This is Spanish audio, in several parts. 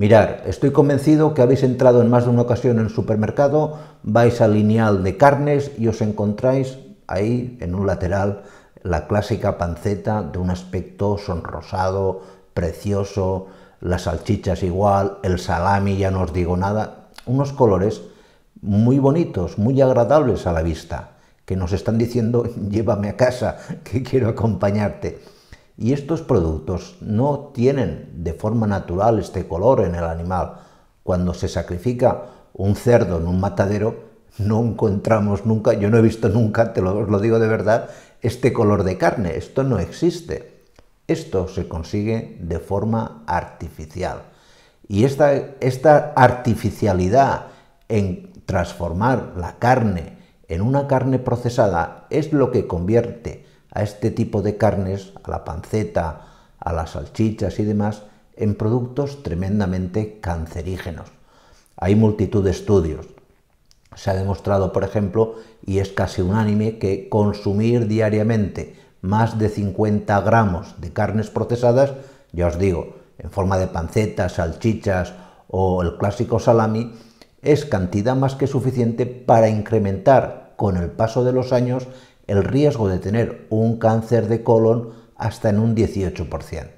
Mirar, estoy convencido que habéis entrado en más de una ocasión en el supermercado, vais al lineal de carnes y os encontráis ahí en un lateral la clásica panceta de un aspecto sonrosado, precioso, las salchichas igual, el salami ya no os digo nada, unos colores muy bonitos, muy agradables a la vista, que nos están diciendo llévame a casa, que quiero acompañarte. Y estos productos no tienen de forma natural este color en el animal. Cuando se sacrifica un cerdo en un matadero, no encontramos nunca, yo no he visto nunca, te lo, digo de verdad, este color de carne. Esto no existe. Esto se consigue de forma artificial. Y esta artificialidad en transformar la carne en una carne procesada es lo que convierte a este tipo de carnes, a la panceta, a las salchichas y demás, en productos tremendamente cancerígenos. Hay multitud de estudios. Se ha demostrado, por ejemplo, y es casi unánime, que consumir diariamente más de 50 gramos de carnes procesadas, ya os digo, en forma de panceta, salchichas o el clásico salami, es cantidad más que suficiente para incrementar con el paso de los años el riesgo de tener un cáncer de colon hasta en un 18%.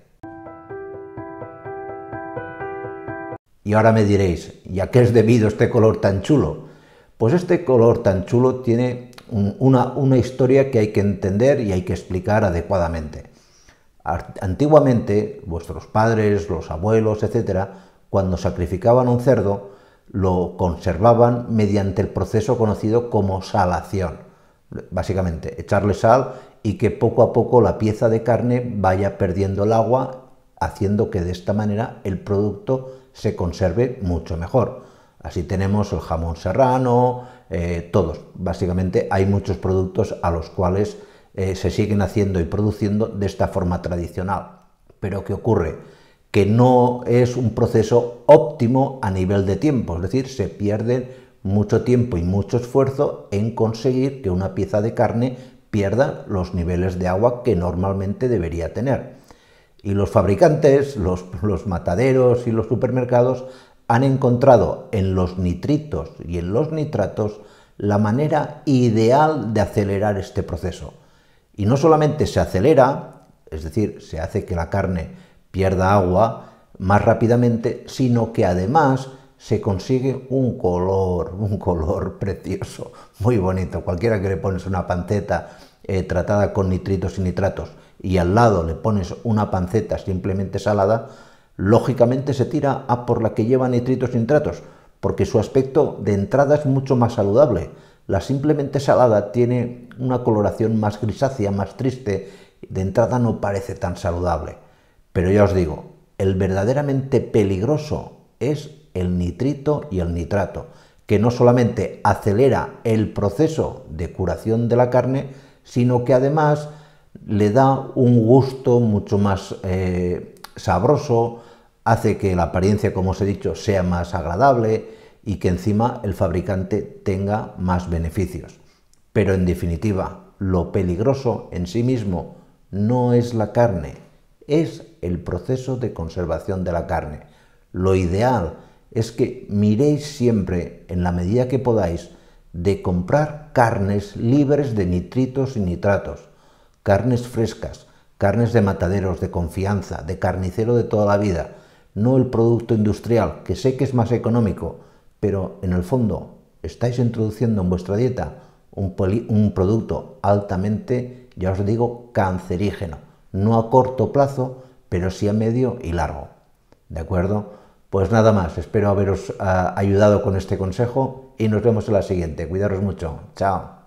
Y ahora me diréis, ¿y a qué es debido este color tan chulo? Pues este color tan chulo tiene una, una historia que hay que entender y hay que explicar adecuadamente. Antiguamente, vuestros padres, los abuelos, etcétera, cuando sacrificaban un cerdo, lo conservaban mediante el proceso conocido como salación. Básicamente, echarle sal y que poco a poco la pieza de carne vaya perdiendo el agua, haciendo que de esta manera el producto se conserve mucho mejor. Así tenemos el jamón serrano, eh, todos. Básicamente hay muchos productos a los cuales eh, se siguen haciendo y produciendo de esta forma tradicional. Pero ¿qué ocurre? Que no es un proceso óptimo a nivel de tiempo, es decir, se pierden mucho tiempo y mucho esfuerzo en conseguir que una pieza de carne pierda los niveles de agua que normalmente debería tener. Y los fabricantes, los, mataderos y los supermercados han encontrado en los nitritos y en los nitratos la manera ideal de acelerar este proceso. Y no solamente se acelera, es decir, se hace que la carne pierda agua más rápidamente, sino que además se consigue un color, un color precioso, muy bonito. Cualquiera que le pones una panceta eh, tratada con nitritos y nitratos y al lado le pones una panceta simplemente salada, lógicamente se tira a por la que lleva nitritos y nitratos, porque su aspecto de entrada es mucho más saludable. La simplemente salada tiene una coloración más grisácea, más triste, de entrada no parece tan saludable. Pero ya os digo, el verdaderamente peligroso es el nitrito y el nitrato, que no solamente acelera el proceso de curación de la carne, sino que además le da un gusto mucho más eh, sabroso, hace que la apariencia, como os he dicho, sea más agradable y que encima el fabricante tenga más beneficios. Pero en definitiva, lo peligroso en sí mismo no es la carne, es el proceso de conservación de la carne. Lo ideal es que miréis siempre, en la medida que podáis, de comprar carnes libres de nitritos y nitratos, carnes frescas, carnes de mataderos, de confianza, de carnicero de toda la vida, no el producto industrial, que sé que es más económico, pero en el fondo estáis introduciendo en vuestra dieta un, producto altamente, ya os digo, cancerígeno, no a corto plazo, pero sí a medio y largo. ¿De acuerdo? Pues nada más, espero haberos ah, ayudado con este consejo y nos vemos en la siguiente. Cuidaros mucho. Chao.